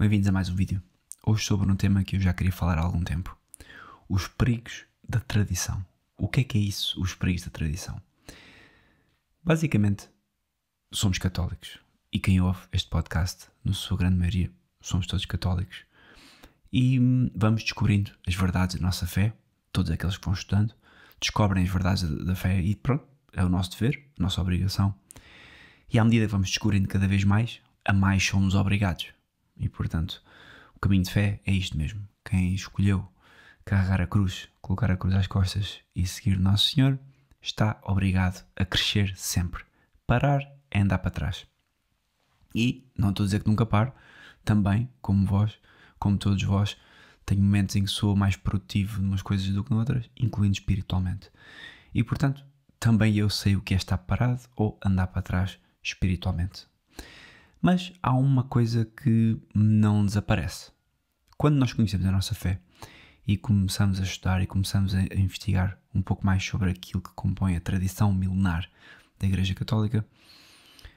Bem-vindos a mais um vídeo. Hoje sobre um tema que eu já queria falar há algum tempo. Os perigos da tradição. O que é que é isso, os perigos da tradição? Basicamente, somos católicos. E quem ouve este podcast, na sua grande maioria, somos todos católicos. E hum, vamos descobrindo as verdades da nossa fé. Todos aqueles que vão estudando descobrem as verdades da fé e pronto, é o nosso dever, a nossa obrigação. E à medida que vamos descobrindo cada vez mais, a mais somos obrigados e portanto, o caminho de fé é isto mesmo. Quem escolheu carregar a cruz, colocar a cruz às costas e seguir Nosso Senhor, está obrigado a crescer sempre. Parar é andar para trás. E não estou a dizer que nunca paro, também, como vós, como todos vós, tenho momentos em que sou mais produtivo numas coisas do que noutras, incluindo espiritualmente. E portanto, também eu sei o que é estar parado ou andar para trás espiritualmente. Mas há uma coisa que não desaparece. Quando nós conhecemos a nossa fé e começamos a estudar e começamos a investigar um pouco mais sobre aquilo que compõe a tradição milenar da Igreja Católica,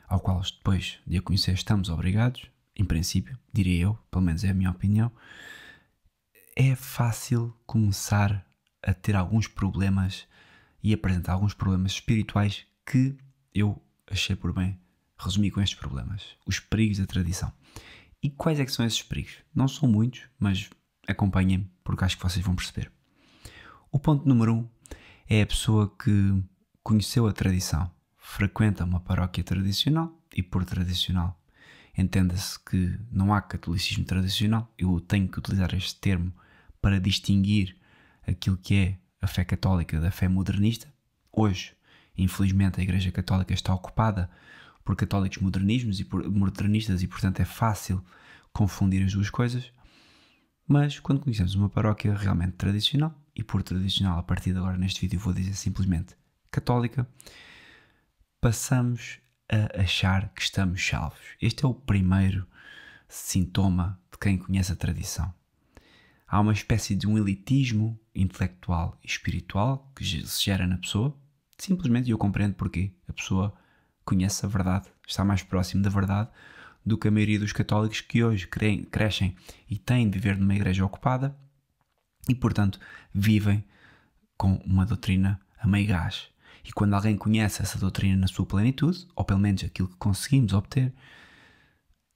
ao qual depois de a conhecer estamos obrigados, em princípio, diria eu, pelo menos é a minha opinião, é fácil começar a ter alguns problemas e apresentar alguns problemas espirituais que eu achei por bem resumir com estes problemas, os perigos da tradição. E quais é que são esses perigos? Não são muitos, mas acompanhem-me porque acho que vocês vão perceber. O ponto número um é a pessoa que conheceu a tradição, frequenta uma paróquia tradicional e por tradicional entenda-se que não há catolicismo tradicional, eu tenho que utilizar este termo para distinguir aquilo que é a fé católica da fé modernista. Hoje, infelizmente, a Igreja Católica está ocupada por católicos modernismos e por, modernistas e, portanto, é fácil confundir as duas coisas. Mas quando conhecemos uma paróquia realmente tradicional, e por tradicional a partir de agora neste vídeo vou dizer simplesmente católica, passamos a achar que estamos salvos. Este é o primeiro sintoma de quem conhece a tradição. Há uma espécie de um elitismo intelectual e espiritual que se gera na pessoa, simplesmente eu compreendo porquê. A pessoa conhece a verdade, está mais próximo da verdade do que a maioria dos católicos que hoje creem, crescem e têm de viver numa igreja ocupada e, portanto, vivem com uma doutrina a meio gás. E quando alguém conhece essa doutrina na sua plenitude, ou pelo menos aquilo que conseguimos obter,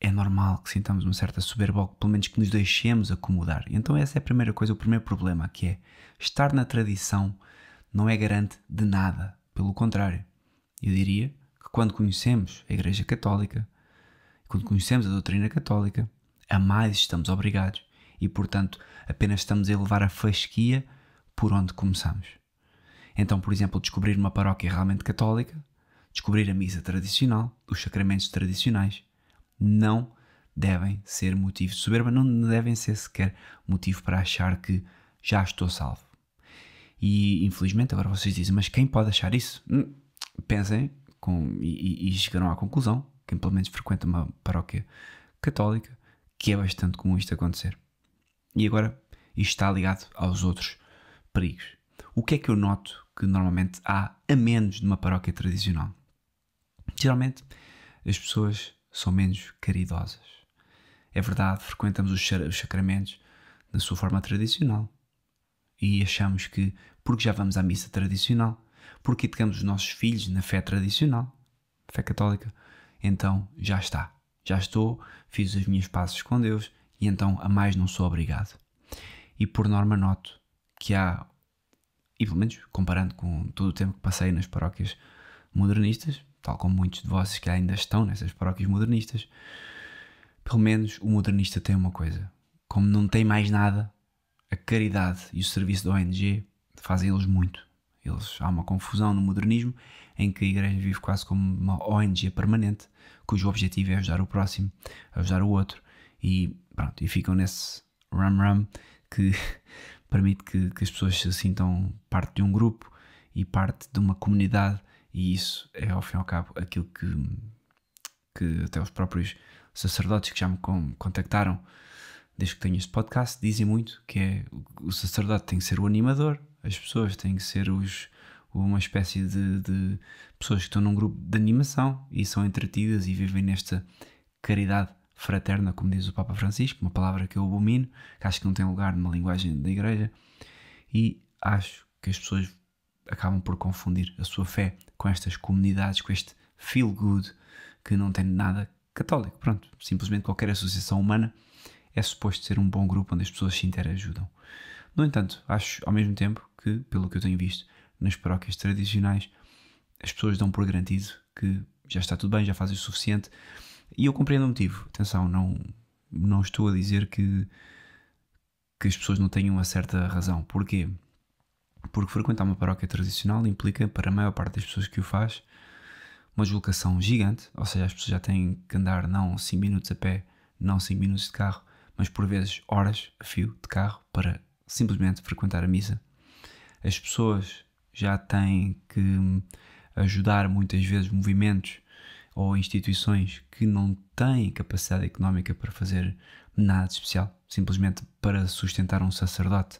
é normal que sintamos uma certa soberba, ou pelo menos que nos deixemos acomodar. Então, essa é a primeira coisa, o primeiro problema, que é estar na tradição não é garante de nada. Pelo contrário, eu diria que quando conhecemos a Igreja Católica, quando conhecemos a doutrina católica, a mais estamos obrigados e, portanto, apenas estamos a elevar a fasquia por onde começamos. Então, por exemplo, descobrir uma paróquia realmente católica, descobrir a missa tradicional, os sacramentos tradicionais, não devem ser motivo de soberba, não devem ser sequer motivo para achar que já estou salvo. E infelizmente agora vocês dizem, mas quem pode achar isso? Hum, pensem com, e, e, chegaram à conclusão, quem pelo menos frequenta uma paróquia católica, que é bastante comum isto acontecer. E agora, isto está ligado aos outros perigos. O que é que eu noto que normalmente há a menos de uma paróquia tradicional? Geralmente, as pessoas são menos caridosas. É verdade, frequentamos os sacramentos na sua forma tradicional e achamos que, porque já vamos à missa tradicional, porque educamos os nossos filhos na fé tradicional, fé católica. Então já está, já estou, fiz as minhas passos com Deus e então a mais não sou obrigado. E por norma noto que há, e pelo menos comparando com todo o tempo que passei nas paróquias modernistas, tal como muitos de vocês que ainda estão nessas paróquias modernistas, pelo menos o modernista tem uma coisa: como não tem mais nada, a caridade e o serviço da ONG fazem eles muito. Eles, há uma confusão no modernismo em que a igreja vive quase como uma ONG permanente, cujo objetivo é ajudar o próximo, ajudar o outro, e pronto, e ficam nesse ram-ram que permite que, que as pessoas se sintam parte de um grupo e parte de uma comunidade, e isso é ao fim e ao cabo aquilo que, que até os próprios sacerdotes que já me contactaram desde que tenho este podcast dizem muito que é o sacerdote tem que ser o animador as pessoas, têm que ser os, uma espécie de, de pessoas que estão num grupo de animação e são entretidas e vivem nesta caridade fraterna, como diz o Papa Francisco, uma palavra que eu abomino, que acho que não tem lugar numa linguagem da igreja, e acho que as pessoas acabam por confundir a sua fé com estas comunidades, com este feel good que não tem nada católico. Pronto, simplesmente qualquer associação humana é suposto ser um bom grupo onde as pessoas se interajudam. No entanto, acho ao mesmo tempo pelo que eu tenho visto nas paróquias tradicionais, as pessoas dão por garantido que já está tudo bem, já fazem o suficiente. E eu compreendo o motivo. Atenção, não, não estou a dizer que, que as pessoas não tenham uma certa razão. Porquê? Porque frequentar uma paróquia tradicional implica, para a maior parte das pessoas que o faz, uma deslocação gigante, ou seja, as pessoas já têm que andar não 5 minutos a pé, não 5 minutos de carro, mas por vezes horas a fio de carro para simplesmente frequentar a missa as pessoas já têm que ajudar muitas vezes movimentos ou instituições que não têm capacidade económica para fazer nada de especial, simplesmente para sustentar um sacerdote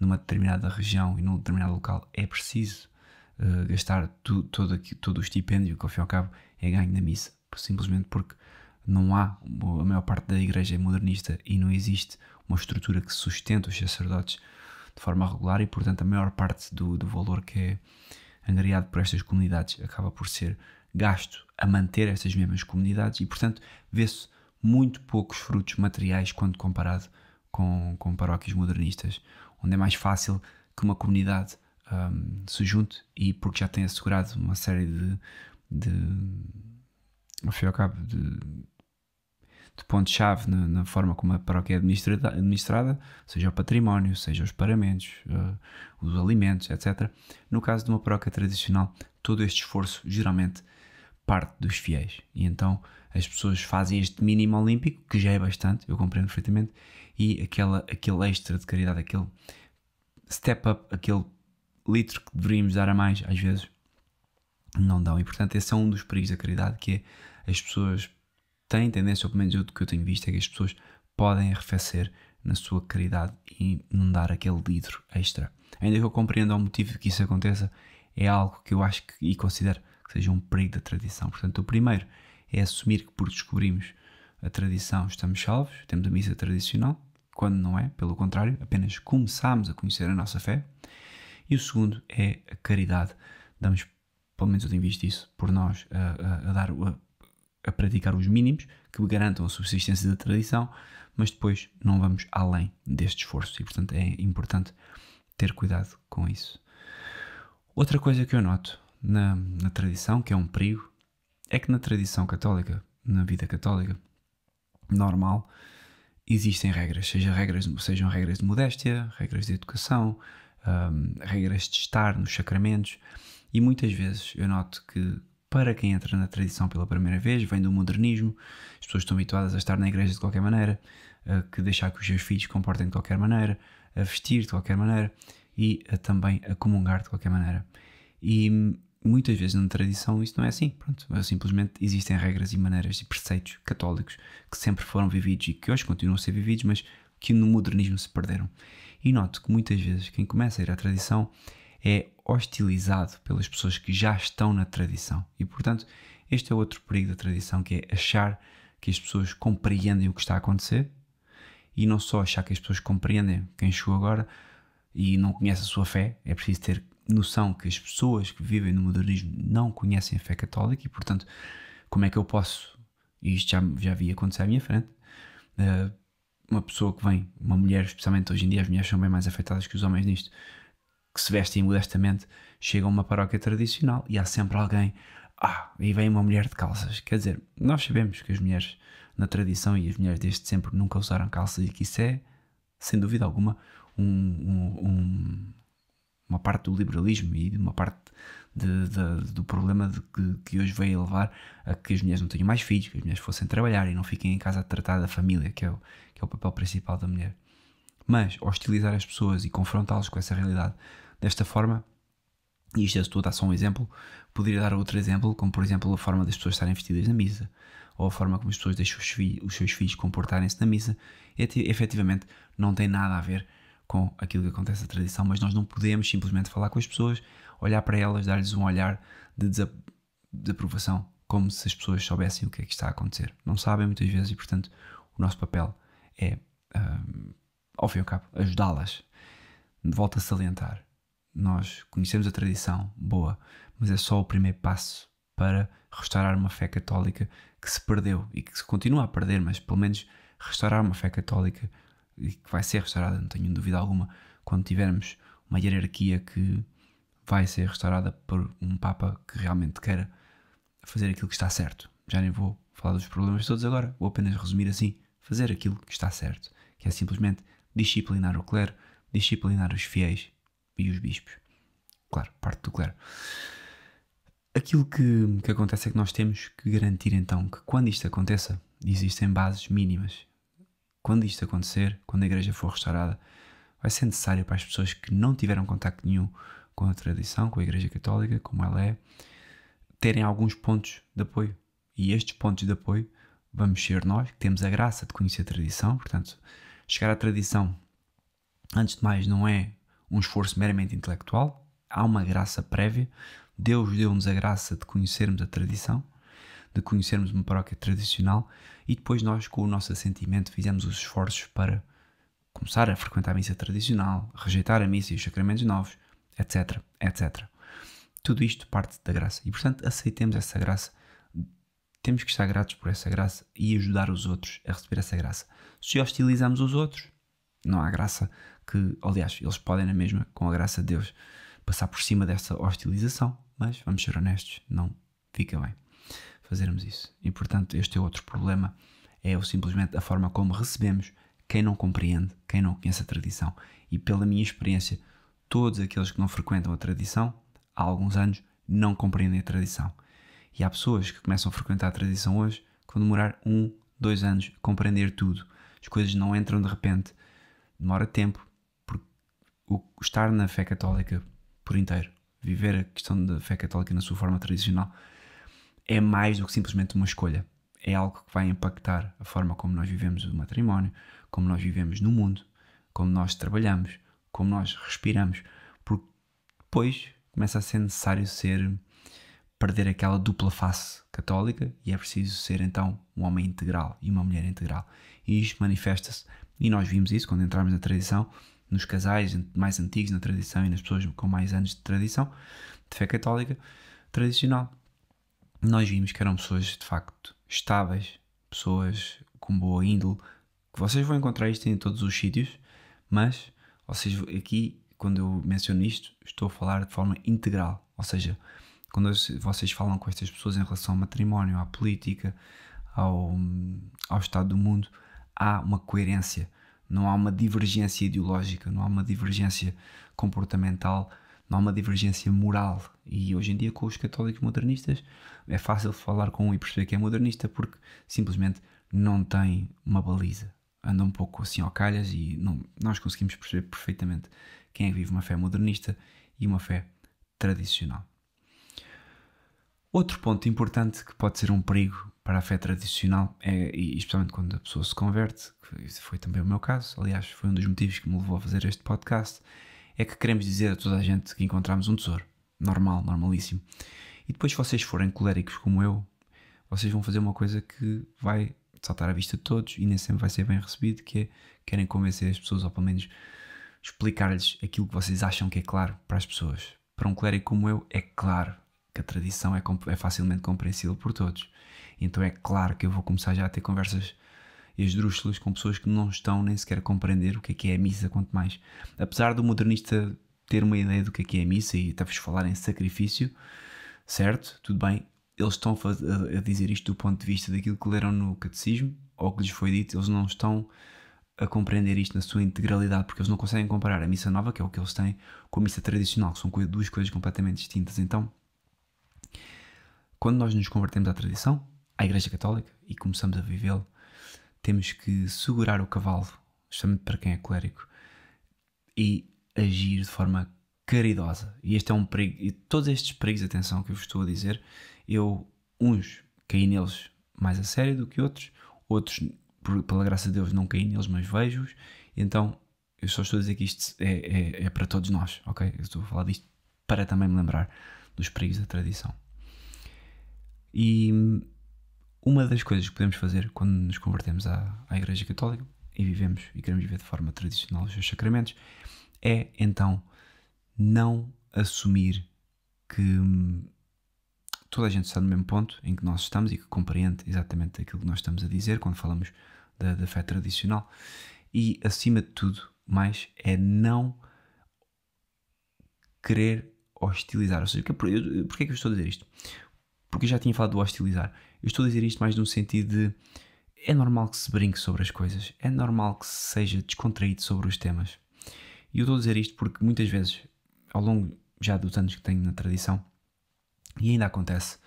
numa determinada região e num determinado local é preciso uh, gastar tu, todo, aqui, todo o estipêndio que ao fim e ao cabo é ganho na missa, simplesmente porque não há, a maior parte da igreja é modernista e não existe uma estrutura que sustenta os sacerdotes de forma regular e, portanto, a maior parte do, do valor que é angariado por estas comunidades acaba por ser gasto a manter estas mesmas comunidades e, portanto, vê-se muito poucos frutos materiais quando comparado com, com paróquias modernistas, onde é mais fácil que uma comunidade um, se junte e porque já tem assegurado uma série de, de ao fim e ao cabo, de de ponto-chave na, na, forma como a paróquia é administrada, administrada, seja o património, seja os paramentos, uh, os alimentos, etc. No caso de uma paróquia tradicional, todo este esforço geralmente parte dos fiéis. E então as pessoas fazem este mínimo olímpico, que já é bastante, eu compreendo perfeitamente, e aquela, aquele extra de caridade, aquele step up, aquele litro que deveríamos dar a mais, às vezes, não dão. E portanto, esse é um dos perigos da caridade, que é as pessoas tem tendência, ou pelo menos eu, que eu tenho visto, é que as pessoas podem arrefecer na sua caridade e não dar aquele litro extra. Ainda que eu compreenda o motivo de que isso aconteça, é algo que eu acho que, e considero que seja um perigo da tradição. Portanto, o primeiro é assumir que por descobrimos a tradição estamos salvos, temos a missa tradicional, quando não é, pelo contrário, apenas começamos a conhecer a nossa fé. E o segundo é a caridade. Damos, pelo menos eu tenho visto isso, por nós, a, a, a dar a a praticar os mínimos que garantam a subsistência da tradição, mas depois não vamos além deste esforço e, portanto, é importante ter cuidado com isso. Outra coisa que eu noto na, na tradição, que é um perigo, é que na tradição católica, na vida católica normal, existem regras, seja regras, sejam regras de modéstia, regras de educação, hum, regras de estar nos sacramentos, e muitas vezes eu noto que para quem entra na tradição pela primeira vez, vem do modernismo, as pessoas estão habituadas a estar na igreja de qualquer maneira, a que deixar que os seus filhos comportem de qualquer maneira, a vestir de qualquer maneira e a, também a comungar de qualquer maneira. E muitas vezes na tradição isso não é assim, pronto, simplesmente existem regras e maneiras e preceitos católicos que sempre foram vividos e que hoje continuam a ser vividos, mas que no modernismo se perderam. E noto que muitas vezes quem começa a ir à tradição é hostilizado pelas pessoas que já estão na tradição. E portanto, este é outro perigo da tradição, que é achar que as pessoas compreendem o que está a acontecer e não só achar que as pessoas compreendem quem chegou agora e não conhece a sua fé, é preciso ter noção que as pessoas que vivem no modernismo não conhecem a fé católica e, portanto, como é que eu posso, e isto já, já vi acontecer à minha frente, eh, uma pessoa que vem, uma mulher, especialmente hoje em dia, as mulheres são bem mais afetadas que os homens nisto, que se vestem modestamente chegam a uma paróquia tradicional e há sempre alguém. Ah, e vem uma mulher de calças. Quer dizer, nós sabemos que as mulheres na tradição e as mulheres desde sempre nunca usaram calças e que isso é, sem dúvida alguma, um, um, uma parte do liberalismo e uma parte de, de, do problema de que, que, hoje veio levar a que as mulheres não tenham mais filhos, que as mulheres fossem trabalhar e não fiquem em casa a tratar da família, que é o, que é o papel principal da mulher. Mas hostilizar as pessoas e confrontá-las com essa realidade desta forma, e isto é a só um exemplo, poderia dar outro exemplo, como por exemplo a forma das pessoas estarem vestidas na missa, ou a forma como as pessoas deixam os, filhos, os seus filhos comportarem-se na missa, e, é efetivamente não tem nada a ver com aquilo que acontece na tradição, mas nós não podemos simplesmente falar com as pessoas, olhar para elas, dar-lhes um olhar de desaprovação, como se as pessoas soubessem o que é que está a acontecer. Não sabem muitas vezes e, portanto, o nosso papel é ah, ao fim e ao cabo, ajudá-las. Volto a salientar. Nós conhecemos a tradição, boa, mas é só o primeiro passo para restaurar uma fé católica que se perdeu e que se continua a perder, mas pelo menos restaurar uma fé católica e que vai ser restaurada, não tenho dúvida alguma, quando tivermos uma hierarquia que vai ser restaurada por um Papa que realmente queira fazer aquilo que está certo. Já nem vou falar dos problemas todos agora, vou apenas resumir assim: fazer aquilo que está certo, que é simplesmente disciplinar o clero, disciplinar os fiéis e os bispos. Claro, parte do clero. Aquilo que, que acontece é que nós temos que garantir então que quando isto aconteça, existem bases mínimas. Quando isto acontecer, quando a igreja for restaurada, vai ser necessário para as pessoas que não tiveram contacto nenhum com a tradição, com a Igreja Católica, como ela é, terem alguns pontos de apoio. E estes pontos de apoio vamos ser nós, que temos a graça de conhecer a tradição, portanto, chegar à tradição, antes de mais, não é um esforço meramente intelectual, há uma graça prévia. Deus deu-nos a graça de conhecermos a tradição, de conhecermos uma paróquia tradicional e depois nós, com o nosso assentimento, fizemos os esforços para começar a frequentar a missa tradicional, rejeitar a missa e os sacramentos novos, etc, etc. Tudo isto parte da graça e, portanto, aceitemos essa graça temos que estar gratos por essa graça e ajudar os outros a receber essa graça. Se hostilizamos os outros, não há graça que, aliás, eles podem na mesma, com a graça de Deus, passar por cima dessa hostilização, mas vamos ser honestos, não fica bem fazermos isso. E portanto, este é outro problema, é o simplesmente a forma como recebemos quem não compreende, quem não conhece a tradição. E pela minha experiência, todos aqueles que não frequentam a tradição, há alguns anos, não compreendem a tradição. E há pessoas que começam a frequentar a tradição hoje quando demorar um, dois anos a compreender tudo. As coisas não entram de repente. Demora tempo. Porque o estar na fé católica por inteiro, viver a questão da fé católica na sua forma tradicional, é mais do que simplesmente uma escolha. É algo que vai impactar a forma como nós vivemos o matrimónio, como nós vivemos no mundo, como nós trabalhamos, como nós respiramos, porque depois começa a ser necessário ser perder aquela dupla face católica e é preciso ser então um homem integral e uma mulher integral. E isto manifesta-se, e nós vimos isso quando entramos na tradição, nos casais mais antigos na tradição e nas pessoas com mais anos de tradição, de fé católica tradicional. Nós vimos que eram pessoas de facto estáveis, pessoas com boa índole, que vocês vão encontrar isto em todos os sítios, mas vocês aqui, quando eu menciono isto, estou a falar de forma integral, ou seja, quando vocês falam com estas pessoas em relação ao matrimónio, à política, ao, ao estado do mundo, há uma coerência, não há uma divergência ideológica, não há uma divergência comportamental, não há uma divergência moral. E hoje em dia, com os católicos modernistas, é fácil falar com um e perceber que é modernista porque simplesmente não tem uma baliza. Anda um pouco assim ao calhas e não, nós conseguimos perceber perfeitamente quem é que vive uma fé modernista e uma fé tradicional. Outro ponto importante que pode ser um perigo para a fé tradicional, é, e especialmente quando a pessoa se converte, que foi também o meu caso, aliás, foi um dos motivos que me levou a fazer este podcast, é que queremos dizer a toda a gente que encontramos um tesouro. Normal, normalíssimo. E depois, se vocês forem coléricos como eu, vocês vão fazer uma coisa que vai saltar à vista de todos e nem sempre vai ser bem recebido, que é querem convencer as pessoas, ou pelo menos explicar-lhes aquilo que vocês acham que é claro para as pessoas. Para um colérico como eu, é claro que a tradição é, é facilmente compreensível por todos. Então é claro que eu vou começar já a ter conversas esdrúxulas com pessoas que não estão nem sequer a compreender o que é que é a missa, quanto mais. Apesar do modernista ter uma ideia do que é que é a missa e até vos falar em sacrifício, certo, tudo bem, eles estão a dizer isto do ponto de vista daquilo que leram no catecismo ou que lhes foi dito, eles não estão a compreender isto na sua integralidade, porque eles não conseguem comparar a missa nova, que é o que eles têm, com a missa tradicional, que são duas coisas completamente distintas. Então, quando nós nos convertemos à tradição, à Igreja Católica, e começamos a vivê-lo, temos que segurar o cavalo, justamente para quem é clérigo, e agir de forma caridosa. E este é um perigo, e todos estes perigos, atenção, que eu vos estou a dizer, eu, uns, caí neles mais a sério do que outros, outros, por, pela graça de Deus, não caí neles, mas vejo-os, então eu só estou a dizer que isto é, é, é para todos nós, ok? Eu estou a falar disto para também me lembrar dos perigos da tradição. E uma das coisas que podemos fazer quando nos convertemos à, à Igreja Católica e vivemos e queremos viver de forma tradicional os seus sacramentos é então não assumir que hum, toda a gente está no mesmo ponto em que nós estamos e que compreende exatamente aquilo que nós estamos a dizer quando falamos da, da fé tradicional e acima de tudo mais é não querer hostilizar. Ou seja, porquê é que eu estou a dizer isto? porque eu já tinha falado do hostilizar. Eu estou a dizer isto mais no sentido de é normal que se brinque sobre as coisas, é normal que se seja descontraído sobre os temas. E eu estou a dizer isto porque muitas vezes, ao longo já dos anos que tenho na tradição, e ainda acontece,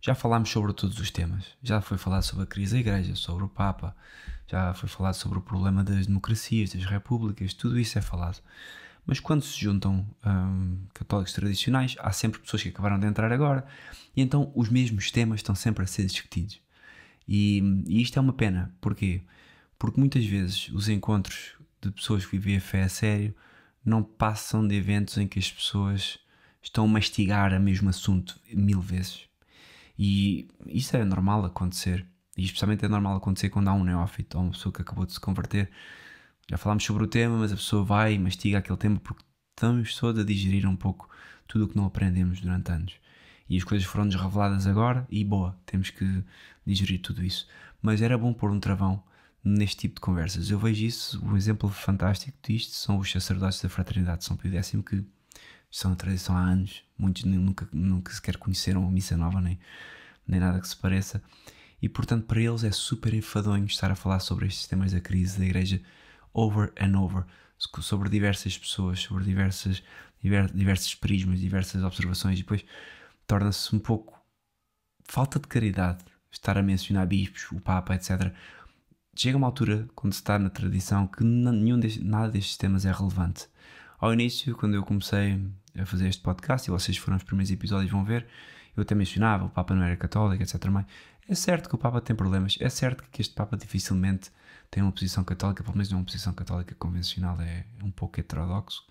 já falámos sobre todos os temas. Já foi falado sobre a crise da Igreja, sobre o Papa, já foi falado sobre o problema das democracias, das repúblicas, tudo isso é falado mas quando se juntam um, católicos tradicionais, há sempre pessoas que acabaram de entrar agora, e então os mesmos temas estão sempre a ser discutidos. E, e isto é uma pena, porquê? Porque muitas vezes os encontros de pessoas que vivem a fé a sério não passam de eventos em que as pessoas estão a mastigar o mesmo assunto mil vezes. E isso é normal acontecer. E especialmente é normal acontecer quando há um neófito ou uma pessoa que acabou de se converter já falámos sobre o tema, mas a pessoa vai e mastiga aquele tema porque estamos todos a digerir um pouco tudo o que não aprendemos durante anos. E as coisas foram-nos reveladas agora e boa, temos que digerir tudo isso. Mas era bom pôr um travão neste tipo de conversas. Eu vejo isso, um exemplo fantástico disto são os sacerdotes da Fraternidade de São Pio X, que são a tradição há anos, muitos nunca, nunca sequer conheceram a Missa Nova, nem, nem nada que se pareça. E portanto, para eles é super enfadonho estar a falar sobre estes temas da crise da Igreja over and over sobre diversas pessoas, sobre diversas, diver, diversos prismas, diversas observações, e depois torna-se um pouco falta de caridade estar a mencionar bispos, o Papa, etc. Chega uma altura, quando se está na tradição, que nenhum nada destes temas é relevante. Ao início, quando eu comecei a fazer este podcast e vocês foram os primeiros episódios vão ver, eu até mencionava, o Papa não era católico, etc. Mas é certo que o Papa tem problemas, é certo que este Papa dificilmente tem uma posição católica, pelo menos não é uma posição católica convencional, é um pouco heterodoxo,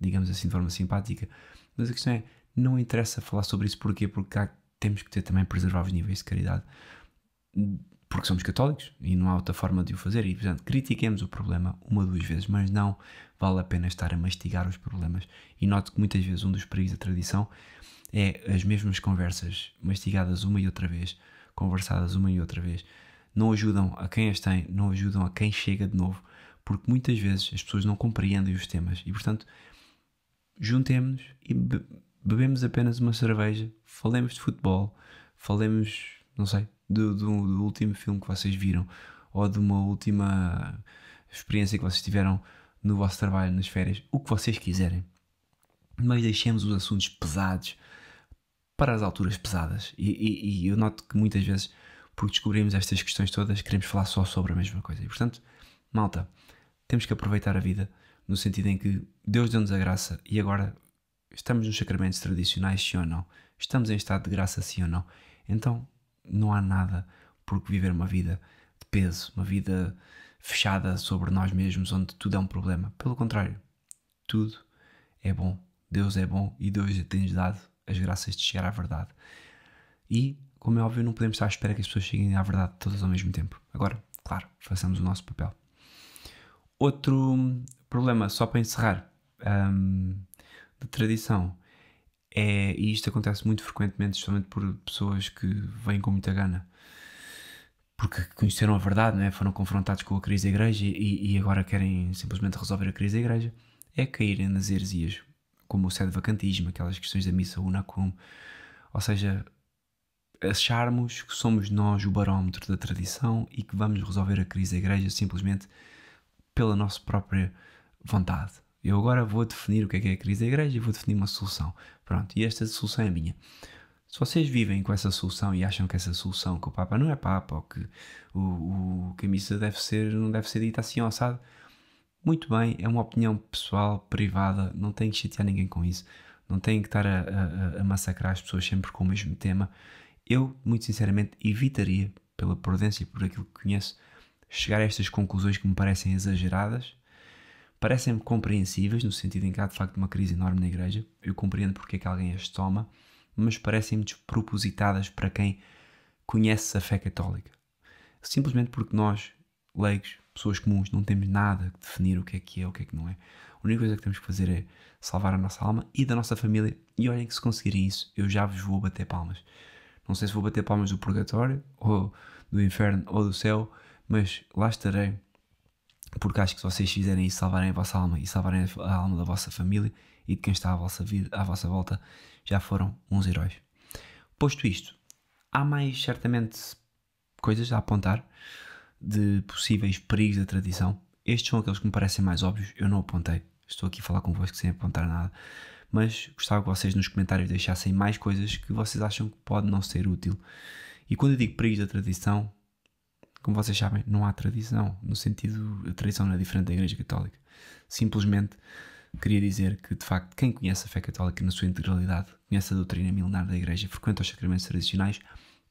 digamos assim, de forma simpática. Mas a questão é, não interessa falar sobre isso, porquê? Porque há, temos que ter também preservar os níveis de caridade porque somos católicos e não há outra forma de o fazer. E, portanto, critiquemos o problema uma ou duas vezes, mas não vale a pena estar a mastigar os problemas. E note que muitas vezes um dos perigos da tradição é as mesmas conversas mastigadas uma e outra vez, conversadas uma e outra vez. Não ajudam a quem as tem, não ajudam a quem chega de novo, porque muitas vezes as pessoas não compreendem os temas. E, portanto, juntemos-nos e be bebemos apenas uma cerveja, falemos de futebol, falemos, não sei, do, do, do último filme que vocês viram ou de uma última experiência que vocês tiveram no vosso trabalho, nas férias, o que vocês quiserem. Mas deixemos os assuntos pesados para as alturas pesadas. E, e, e, eu noto que muitas vezes, porque descobrimos estas questões todas, queremos falar só sobre a mesma coisa. E portanto, malta, temos que aproveitar a vida no sentido em que Deus deu-nos a graça e agora estamos nos sacramentos tradicionais, sim ou não? Estamos em estado de graça, sim ou não? Então, não há nada por que viver uma vida de peso, uma vida fechada sobre nós mesmos, onde tudo é um problema. Pelo contrário, tudo é bom. Deus é bom e Deus tem dado as graças de chegar à verdade. E, como é óbvio, não podemos estar à espera que as pessoas cheguem à verdade todas ao mesmo tempo. Agora, claro, façamos o nosso papel. Outro problema, só para encerrar, hum, de tradição, é, e isto acontece muito frequentemente, justamente por pessoas que vêm com muita gana, porque conheceram a verdade, né? foram confrontados com a crise da igreja e, e agora querem simplesmente resolver a crise da igreja, é caírem nas heresias, como o sede vacantismo, aquelas questões da missa unacum, ou seja, acharmos que somos nós o barómetro da tradição e que vamos resolver a crise da igreja simplesmente pela nossa própria vontade. Eu agora vou definir o que é, que é a crise da igreja e vou definir uma solução. Pronto, e esta solução é minha. Se vocês vivem com essa solução e acham que essa solução, que o Papa não é Papa, ou que, o, o, que a missa deve ser, não deve ser dita assim ou assado, muito bem, é uma opinião pessoal, privada, não tem que chatear ninguém com isso. Não tem que estar a, a, a massacrar as pessoas sempre com o mesmo tema. Eu, muito sinceramente, evitaria, pela prudência e por aquilo que conheço, chegar a estas conclusões que me parecem exageradas parecem-me compreensíveis, no sentido em que há de facto uma crise enorme na igreja, eu compreendo porque é que alguém as toma, mas parecem-me despropositadas para quem conhece a fé católica. Simplesmente porque nós, leigos, pessoas comuns, não temos nada que definir o que é que é, o que é que não é. A única coisa que temos que fazer é salvar a nossa alma e da nossa família. E olhem que se conseguirem isso, eu já vos vou bater palmas. Não sei se vou bater palmas do purgatório, ou do inferno, ou do céu, mas lá estarei porque acho que se vocês fizerem isso, salvarem a vossa alma e salvarem a alma da vossa família e de quem está à vossa, vida, à vossa volta, já foram uns heróis. Posto isto, há mais certamente coisas a apontar de possíveis perigos da tradição. Estes são aqueles que me parecem mais óbvios, eu não apontei, estou aqui a falar convosco sem apontar nada. Mas gostava que vocês nos comentários deixassem mais coisas que vocês acham que pode não ser útil. E quando eu digo perigos da tradição, como vocês sabem, não há tradição, no sentido, a tradição não é diferente da Igreja Católica. Simplesmente queria dizer que, de facto, quem conhece a fé católica na sua integralidade, conhece a doutrina milenar da Igreja, frequenta os sacramentos tradicionais,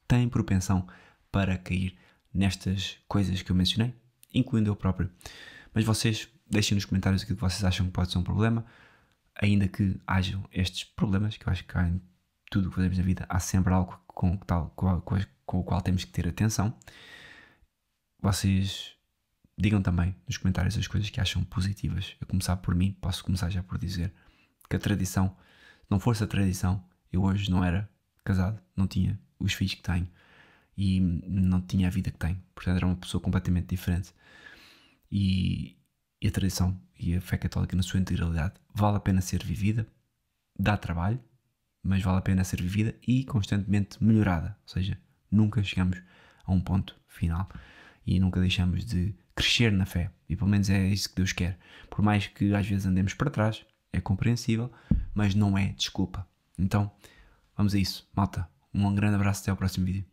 tem propensão para cair nestas coisas que eu mencionei, incluindo eu próprio. Mas vocês deixem nos comentários aquilo que vocês acham que pode ser um problema, ainda que hajam estes problemas, que eu acho que há em tudo o que fazemos na vida, há sempre algo com, tal, com, com, com o qual temos que ter atenção vocês digam também nos comentários as coisas que acham positivas. A começar por mim, posso começar já por dizer que a tradição, se não fosse a tradição, eu hoje não era casado, não tinha os filhos que tenho e não tinha a vida que tenho. Portanto, era uma pessoa completamente diferente. E, e a tradição e a fé católica na sua integralidade vale a pena ser vivida, dá trabalho, mas vale a pena ser vivida e constantemente melhorada. Ou seja, nunca chegamos a um ponto final e nunca deixamos de crescer na fé. E pelo menos é isso que Deus quer. Por mais que às vezes andemos para trás, é compreensível, mas não é desculpa. Então, vamos a isso, malta. Um grande abraço, até ao próximo vídeo.